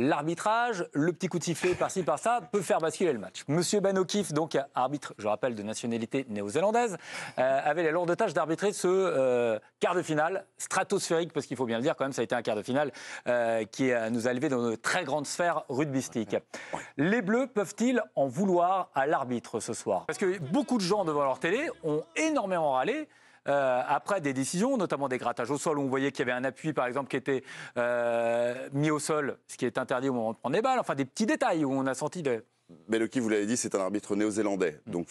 l'arbitrage, le petit coup de sifflet par-ci par-ça peut faire basculer le match. Monsieur Ben donc arbitre, je rappelle, de nationalité néo-zélandaise, euh, avait la lourde tâche d'arbitrer ce euh, quart de finale stratosphérique, parce qu'il faut bien le dire quand même, ça a été un quart de finale euh, qui nous a élevé dans une très grande sphère rugbyistique. Les Bleus peuvent-ils en vouloir à l'arbitre ce soir Parce que beaucoup de gens devant leur télé ont énormément râlé euh, après des décisions, notamment des grattages au sol, où on voyait qu'il y avait un appui, par exemple, qui était euh, mis au sol, ce qui est interdit au moment de prendre des balles, enfin des petits détails où on a senti le qui vous l'avez dit, c'est un arbitre néo-zélandais, donc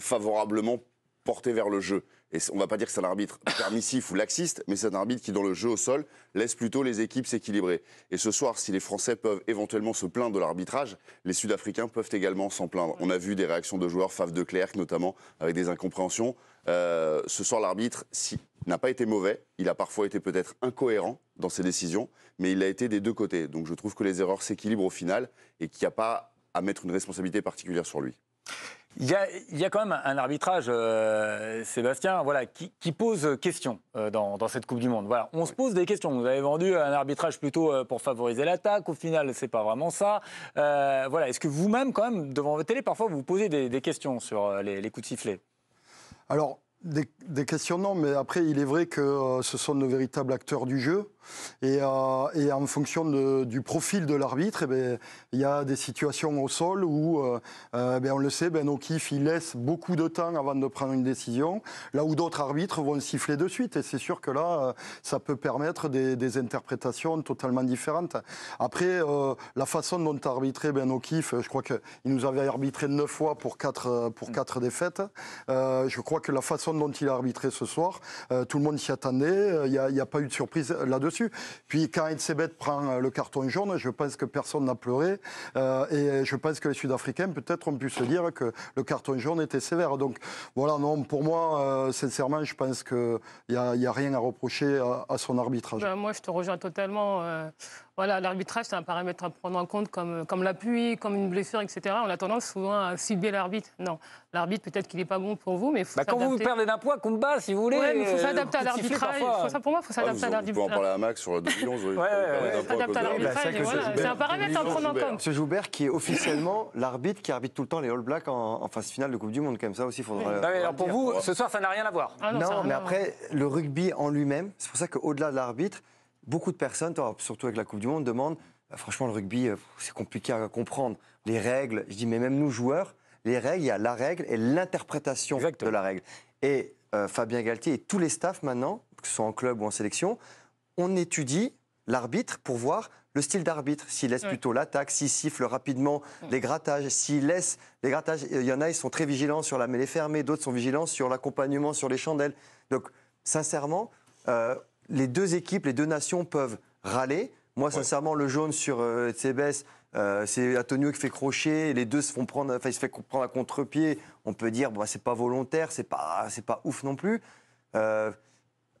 favorablement porté vers le jeu et on va pas dire que c'est un arbitre permissif ou laxiste, mais c'est un arbitre qui, dans le jeu au sol, laisse plutôt les équipes s'équilibrer. Et ce soir, si les Français peuvent éventuellement se plaindre de l'arbitrage, les Sud-Africains peuvent également s'en plaindre. On a vu des réactions de joueurs, Faf de Clerc notamment, avec des incompréhensions. Euh, ce soir, l'arbitre si, n'a pas été mauvais, il a parfois été peut-être incohérent dans ses décisions, mais il a été des deux côtés. Donc je trouve que les erreurs s'équilibrent au final et qu'il n'y a pas à mettre une responsabilité particulière sur lui. Il y, a, quand même un arbitrage, euh, Sébastien, voilà, qui, pose question euh, dans, cette Coupe du Monde. Voilà, on se pose des questions. Vous avez vendu un arbitrage plutôt euh, pour favoriser l'attaque. Au final, c'est pas vraiment ça. voilà, est-ce que vous-même, quand même, devant votre télé, parfois, vous posez des, questions sur les, coups de sifflet Alors, des, questions, mais après, il est vrai que euh, ce sont de véritables acteurs du jeu. Et, euh, en fonction du profil de l'arbitre, eh ben, il y a des situations au sol où, euh, ben, on le sait, ben, O'Keefe, il laisse beaucoup de temps avant de prendre une décision, là où d'autres arbitres vont siffler de suite. Et c'est sûr que là, ça peut permettre des, interprétations totalement différentes. Après, la façon dont arbitrer ben, O'Keefe, je crois qu'il nous avait arbitré neuf fois pour quatre, pour mm. quatre défaites. je crois que la façon dont il a arbitré ce soir, euh, tout le monde s'y attendait. Il euh, n'y a, pas eu de surprise là-dessus. Puis quand El-Sebet prend euh, le carton jaune, je pense que personne n'a pleuré. et je pense que les Sud-Africains, peut-être, ont pu se dire que le carton jaune était sévère. Donc voilà, non, pour moi, sincèrement, je pense qu'il n'y a, a, rien à reprocher à, son arbitrage. Ben, moi, je te rejoins totalement. Voilà, l'arbitrage, c'est un paramètre à prendre en compte comme, comme pluie, comme une blessure, etc. On a tendance souvent à cibler l'arbitre. Non, l'arbitre, peut-être qu'il n'est pas bon pour vous, mais faut bah, d'un poids combat, si vous voulez. il euh, faut s'adapter ah, à l'arbitrage. Pour moi, il faut s'adapter à l'arbitrage. On peut en parler à Max sur 2011. Oui, s'adapter à l'arbitrage. Bah, c'est un paramètre en prendre Ce Joubert qui est officiellement l'arbitre qui arbitre tout le temps les All Blacks en phase finale de Coupe du Monde, comme ça aussi, il faudra. Ah alors pour vous, ce soir, ça n'a rien à voir. Ah non, mais après, le rugby en lui-même, c'est pour ça qu'au-delà de l'arbitre, beaucoup de personnes, surtout avec la Coupe du Monde, demandent bah, franchement, le rugby, euh, c'est compliqué à comprendre. Les règles, je dis, mais même nous, joueurs, les règles, il y a la règle et l'interprétation de la règle et euh, Fabien Galtier et tous les staffs maintenant, que ce soit en club ou en sélection, on étudie l'arbitre pour voir le style d'arbitre, s'il laisse plutôt l'attaque, s'il siffle rapidement les grattages, s'il laisse les grattages. Il y en a, ils sont très vigilants sur la mêlée fermée, d'autres sont vigilants sur l'accompagnement, sur les chandelles. Donc, sincèrement, euh, les deux équipes, les deux nations peuvent râler. Moi, sincèrement, le jaune sur euh, euh, c'est Antonio qui fait crochet, les deux se font prendre, enfin, se fait prendre à contre-pied. On peut dire, bon, c'est pas volontaire, c'est pas, c'est pas ouf non plus. Euh,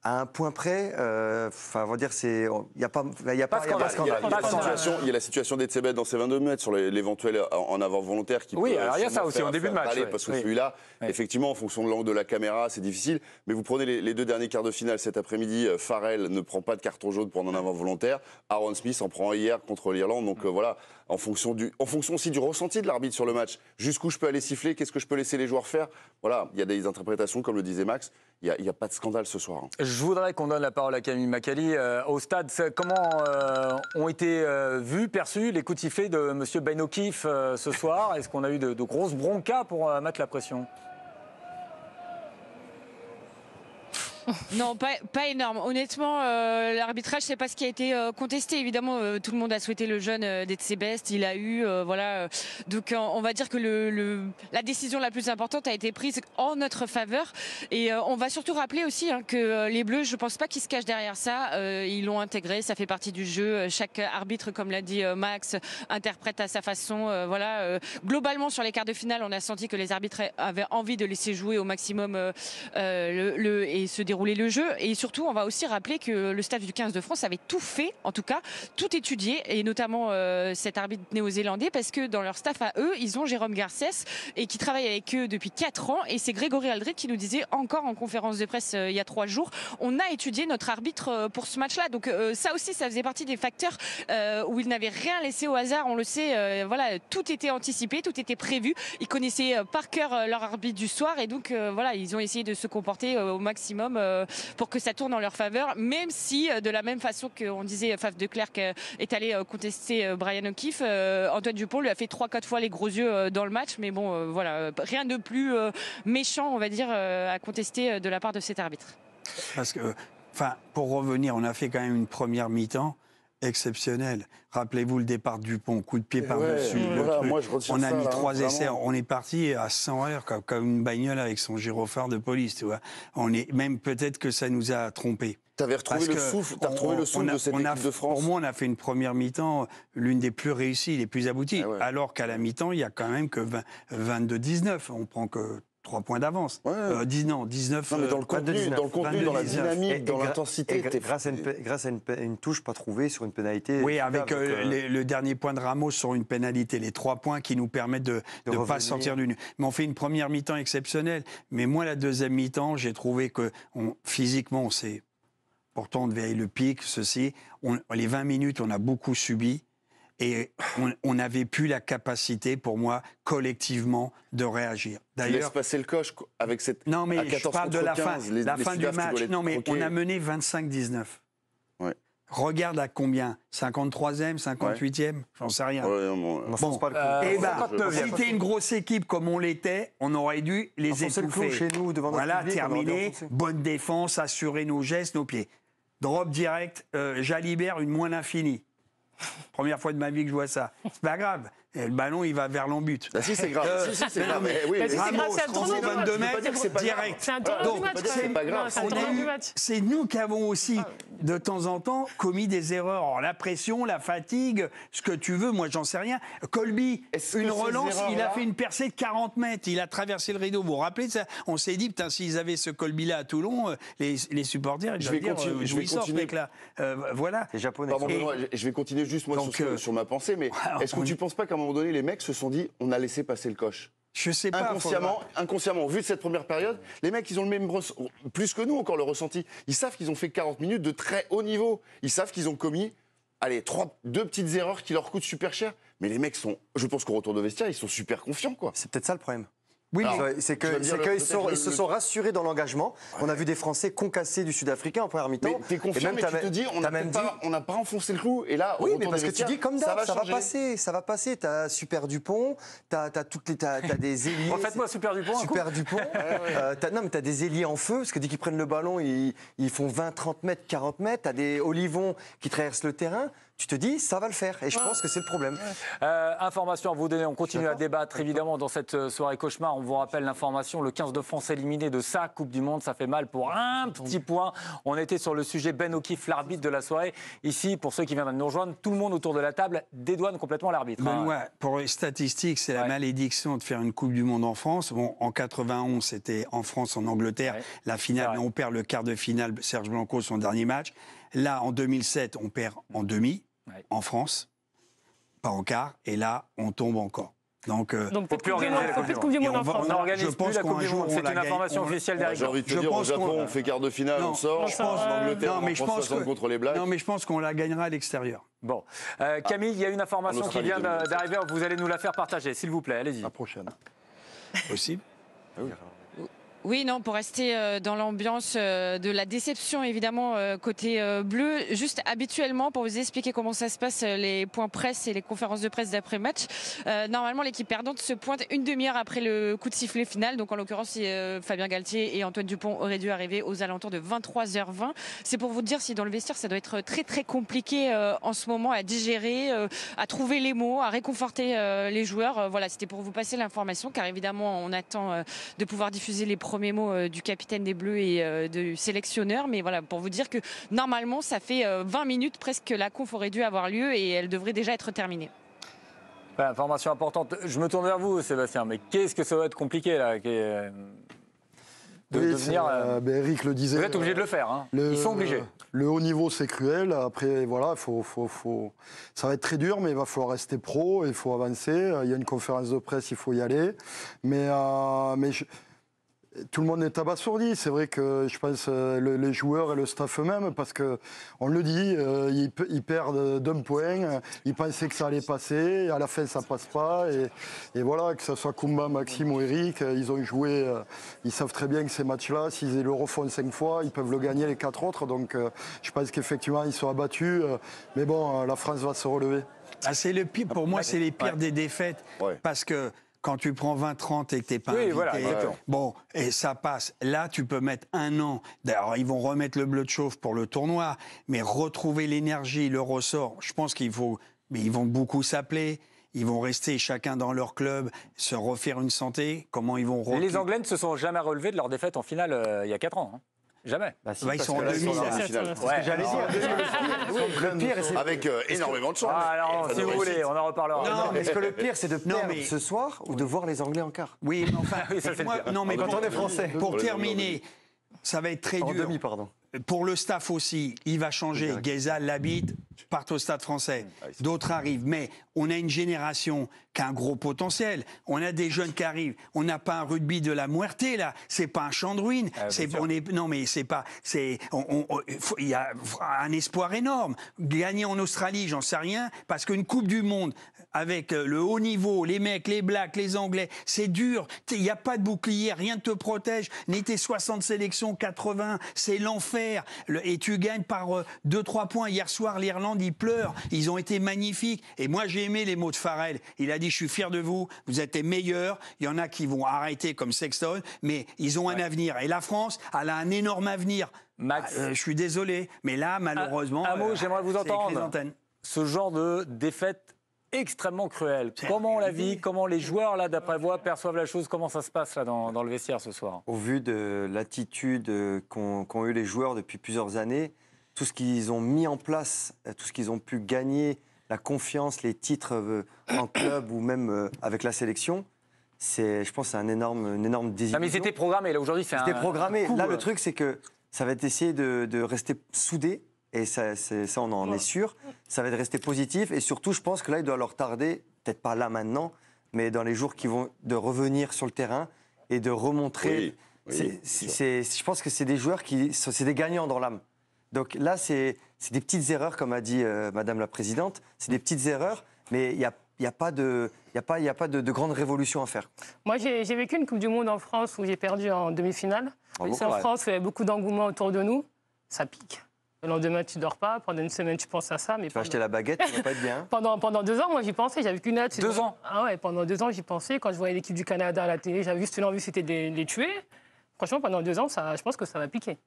à un point près, euh, enfin, on va dire, c'est, il n'y a pas, il y a pas, Il y a, la situation, il y dans ses 22 mètres sur l'éventuel en avant volontaire qui. Oui, il y a ça aussi en début de match. Parce que celui-là, effectivement, en fonction de l'angle de la caméra, c'est difficile. Mais vous prenez les, deux derniers quarts de finale cet après-midi. Euh, Farrell ne prend pas de carton jaune pour en avant volontaire. Aaron Smith en prend hier contre l'Irlande. Donc euh, voilà, en fonction du, en fonction aussi du ressenti de l'arbitre sur le match. Jusqu'où je peux aller siffler Qu'est-ce que je peux laisser les joueurs faire Voilà, il y a des interprétations, comme le disait Max il n'y a, pas de scandale ce soir. Hein. Je voudrais qu'on donne la parole à Camille Macali. Euh, au stade, comment euh, ont été euh, vus, perçus les coups de sifflet de M. Benokif ce soir Est-ce qu'on a eu de, de grosses broncas pour mettre la pression Non, pas, énorme. Honnêtement, euh, l'arbitrage, c'est pas ce qui a été euh, contesté. Évidemment, euh, tout le monde a souhaité le jeune d'être ses bestes. Il a eu, voilà. donc, on va dire que la décision la plus importante a été prise en notre faveur. Et on va surtout rappeler aussi hein, que les Bleus, je pense pas qu'ils se cachent derrière ça. ils l'ont intégré, ça fait partie du jeu. Chaque arbitre, comme l'a dit Max, interprète à sa façon. voilà. globalement, sur les quarts de finale, on a senti que les arbitres avaient envie de laisser jouer au maximum le, et se rouler le jeu. Et surtout, on va aussi rappeler que le staff du 15 de France avait tout fait, en tout cas, tout étudié, et notamment euh, cet arbitre néo-zélandais, parce que dans leur staff à eux, ils ont Jérôme Garcès, et qui travaille avec eux depuis 4 ans. Et c'est Grégory Aldrit qui nous disait encore en conférence de presse euh, il y a 3 jours, on a étudié notre arbitre euh, pour ce match-là. Donc ça aussi, ça faisait partie des facteurs où ils n'avaient rien laissé au hasard, on le sait. voilà, tout était anticipé, tout était prévu. Ils connaissaient par cœur leur arbitre du soir, et donc voilà, ils ont essayé de se comporter au maximum euh, pour que ça tourne en leur faveur, même si euh, de la même façon qu'on disait euh, Faf de Clerc est allé contester Brian O'Keefe, Antoine Dupont lui a fait 3-4 fois les gros yeux dans le match, mais bon, voilà, rien de plus méchant, on va dire, à contester de la part de cet arbitre. Parce que, enfin, pour revenir, on a fait quand même une première mi-temps exceptionnel. Rappelez-vous le départ du pont, coup de pied eh par-dessus. on a mis trois essais, on est parti à 100 heures comme, une bagnole avec son gyrophare de police, tu vois. On est même peut-être que ça nous a trompés. T'avais retrouvé, le as retrouvé le souffle de cette équipe de France. Pour moi, on a fait une première mi-temps, l'une des plus réussies, les plus abouties. Eh Alors qu'à la mi-temps, il y a quand même que 22-19. On prend que Trois points d'avance. Euh, 10, 19. Euh, dans le contenu, dans, la dynamique, dans l'intensité. Grâce, à, une, grâce à une, touche pas trouvée sur une pénalité. Oui, avec euh, euh, le dernier point de Ramos sur une pénalité, les trois points qui nous permettent de ne pas sortir du. Mais on fait une première mi-temps exceptionnelle. Mais moi, la deuxième mi-temps, j'ai trouvé que on, physiquement, on s'est. Pourtant, on devait aller le pic, ceci. On, les 20 minutes, on a beaucoup subi. Et on, n'avait avait plus la capacité, pour moi, collectivement, de réagir. D'ailleurs, laisse passer le coche avec cette. Non mais je parle de la fin, la fin du match. Non mais on a mené 25-19. Regarde à combien 53e, 58e, j'en sais rien. bon, si t'es une grosse équipe comme on l'était, on aurait dû les étouffer. chez nous devant voilà, terminé. Bonne défense, assurer nos gestes, nos pieds. Drop direct, euh, une moins infinie. Première fois de ma vie que je vois ça. C'est pas grave. Et le ballon, il va vers l'embut. Bah si, c'est grave. Euh, si, si, c'est grave. Mais, eh oui, c'est grave, c'est un tournant du match. 22 mètres, direct. C'est un tournant du match. C'est pas grave. C'est nous qui avons aussi, ah. de temps en temps, commis des erreurs. Alors, la pression, la fatigue, ce que tu veux, moi, j'en sais rien. Colby, une relance, il a fait une percée de 40 mètres. Il a traversé le rideau. Vous vous rappelez de ça On s'est dit, putain, s'ils avaient ce Colby-là à Toulon, euh, les, les supporters, ils je vais dire, euh, continuer, je vais continuer. là. voilà. Les Japonais. Pardon, je vais continuer juste, moi, sur ma pensée, mais est-ce que tu penses pas qu'à moment donné, les mecs se sont dit on a laissé passer le coche je sais pas. Inconsciemment, inconsciemment, vu de cette première période, les mecs, ils ont le même plus que nous encore le ressenti. Ils savent qu'ils ont fait 40 minutes de très haut niveau. Ils savent qu'ils ont commis, allez, trois, deux petites erreurs qui leur coûtent super cher. Mais les mecs sont, je pense qu'au retour de vestiaire, ils sont super confiants, quoi. C'est peut-être ça le problème. Oui, c'est que, ils, se sont rassurés dans l'engagement. On a vu des Français concasser du Sud-Africain en première mi-temps. T'es confiant, même, mais tu te dis, on n'a pas, enfoncé le clou. Et là, oui, mais parce que tu dis comme ça, ça va passer, ça va passer. T'as Super Dupont, t'as as toutes les, des ailiers. en fait, moi, Super Dupont. Super Dupont. Euh, as, non, mais t'as des ailiers en feu parce que dès qu'ils prennent le ballon, ils, ils font 20, 30 mètres, 40 mètres. T'as des Olivon qui traversent le terrain tu te dis, ça va le faire. Et je pense que c'est le problème. Euh, information à vous donner. On continue à débattre, évidemment, dans cette euh, soirée cauchemar. On vous rappelle l'information. Le 15 de France éliminé de sa Coupe du Monde, ça fait mal pour un petit point. On était sur le sujet Ben O'Keefe, l'arbitre de la soirée. Ici, pour ceux qui viennent de nous rejoindre, tout le monde autour de la table dédouane complètement l'arbitre. Ben hein. pour les statistiques, c'est la malédiction de faire une Coupe du Monde en France. Bon, en 91, c'était en France, en Angleterre, la finale. Mais on perd le quart de finale. Serge Blanco, son dernier match. Là, en 2007, on perd en demi en France, pas en quart, et là, on tombe encore. Donc, euh, Donc plus organiser la Coupe en France. On n'organise plus la Coupe du Monde. C'est une information officielle derrière. J'ai envie de te dire, au Japon, on fait quart de finale, on sort. Je pense, mais on pense contre les Blacks. Non, mais je pense qu'on la gagnera à l'extérieur. Bon. Euh, ah. Camille, il y a une information qui vient d'arriver. Vous allez nous la faire partager, s'il vous plaît. Allez-y. La prochaine. Possible ah oui, non, pour rester euh, dans l'ambiance euh, de la déception, évidemment, euh, côté bleu. Juste habituellement, pour vous expliquer comment ça se passe, les points presse et les conférences de presse d'après-match, normalement, l'équipe perdante se pointe une demi-heure après le coup de sifflet final. Donc, en l'occurrence, Fabien Galtier et Antoine Dupont auraient dû arriver aux alentours de 23h20. C'est pour vous dire si dans le vestiaire, ça doit être très, très compliqué en ce moment à digérer, à trouver les mots, à réconforter les joueurs. Voilà, c'était pour vous passer l'information, car évidemment, on attend de pouvoir diffuser les premier mot euh, du capitaine des Bleus et euh, du sélectionneur. Mais voilà, pour vous dire que normalement, ça fait 20 euh, minutes presque que la conf aurait dû avoir lieu et elle devrait déjà être terminée. information importante. Je me tourne vers vous, Sébastien, mais qu'est-ce que ça va être compliqué là de, oui, de ben Eric le disait. Vous êtes obligé de le faire. Hein. Le, Ils sont obligés. Le, haut niveau, c'est cruel. Après, voilà, faut, faut, faut, ça va être très dur, mais il va falloir rester pro. Il faut avancer. Il y a une conférence de presse, il faut y aller. Mais, mais je tout le monde est abasourdi. C'est vrai que je pense euh, les joueurs et le staff eux-mêmes, parce que on le dit, euh, ils, perdent d'un point. Ils pensaient que ça allait passer. à la fin, ça passe pas. Et, et voilà, que ce soit Kumba, Maxime ou Eric, euh, ils ont joué. ils savent très bien que ces matchs-là, s'ils le refont cinq fois, ils peuvent le gagner les quatre autres. Donc, je pense qu'effectivement, ils sont abattus. mais bon, la France va se relever. Ah, c'est le pire. Pour moi, c'est les pires des défaites, parce que quand tu prends 20-30 et que t'es pas invité, bon, et ça passe. Là, tu peux mettre un an. D'ailleurs, ils vont remettre le bleu de chauffe pour le tournoi, mais retrouver l'énergie, le ressort. Je pense qu'il faut, mais ils vont beaucoup s'appeler. Ils vont rester chacun dans leur club, se refaire une santé. Comment ils vont Les Anglais ne se sont jamais relevés de leur défaite en finale euh, il y a 4 ans. Hein. Jamais. ils sont en demi. J'allais dire. Le pire, c'est avec euh, énormément de chance. Ah, si vous voulez, on en reparlera. Non, mais ce que le pire, c'est de perdre mais... ce soir ou de voir les Anglais en quart. Oui, mais enfin, non, mais quand pour, on français. Pour terminer, ça va être très dur. en Demi, pardon. Pour le staff aussi, il va changer. Geza l'habite partent au stade français, mm. ah, d'autres arrivent. Mais on a une génération qui a un gros potentiel. On a des jeunes qui arrivent. On n'a pas un rugby de la muerté là. C'est pas un champ de ruines. Ah, c'est, on non mais c'est pas. C'est il y a un espoir énorme. Gagner en Australie, j'en sais rien, parce qu'une Coupe du Monde avec euh, le haut niveau, les mecs, les blacks, les anglais, c'est dur. Il n'y a pas de bouclier, rien ne te protège. N'était 60 sélections, 80, c'est l'enfer. Le, et tu gagnes par 2-3 euh, points. Hier soir, l'Irlande ils pleurent, pleure. Ils ont été magnifiques. Et moi, j'ai aimé les mots de Farrell. Il a dit Je suis fier de vous, vous êtes les meilleurs. Il y en a qui vont arrêter comme Sexton, mais ils ont un avenir. Et la France, elle a un énorme avenir. Max. Ah, euh, je suis désolé, mais là, malheureusement. Un, mot, euh, j'aimerais vous entendre. Ce genre de défaite extrêmement cruelle, Comment on la vit Comment les joueurs, là, d'après vous perçoivent la chose Comment ça se passe, là, dans, le vestiaire ce soir Au vu de l'attitude euh, qu'ont eu les joueurs depuis plusieurs années, tout ce qu'ils ont mis en place, euh, tout ce qu'ils ont pu gagner, la confiance, les titres euh, en club ou même euh, avec la sélection, c'est, je pense, c'est un énorme, une énorme désillusion. mais ils étaient programmés. Là, aujourd'hui, c'est C'était programmé. là, le truc, c'est que ça va être essayer de, rester soudé Et ça, ça, on en est sûr. Ça va être rester positif. Et surtout, je pense que là, il doit leur tarder, peut-être pas là maintenant, mais dans les jours qui vont, de revenir sur le terrain et de remontrer. je pense que c'est des joueurs qui. C'est des gagnants dans l'âme. Donc là, c'est des petites erreurs, comme a dit euh, Madame la Présidente. C'est des petites erreurs, mais il n'y a, pas de, a pas, de, grande révolution à faire. Moi, j'ai vécu une Coupe du Monde en France où j'ai perdu en demi-finale. En France, il y avait beaucoup d'engouement autour de nous. Ça pique. Le lendemain, tu dors pas. Pendant une semaine, tu penses à ça. Mais tu pendant... acheter la baguette, ça vas pas être bien. pendant, pendant deux ans, moi, j'y pensais. J'avais qu'une hâte. Deux ans Ah pendant deux ans, j'y pensais. Quand je voyais l'équipe du Canada à la télé, j'avais juste l'envie c'était de les tuer. Franchement, pendant deux ans, je pense que ça va piquer.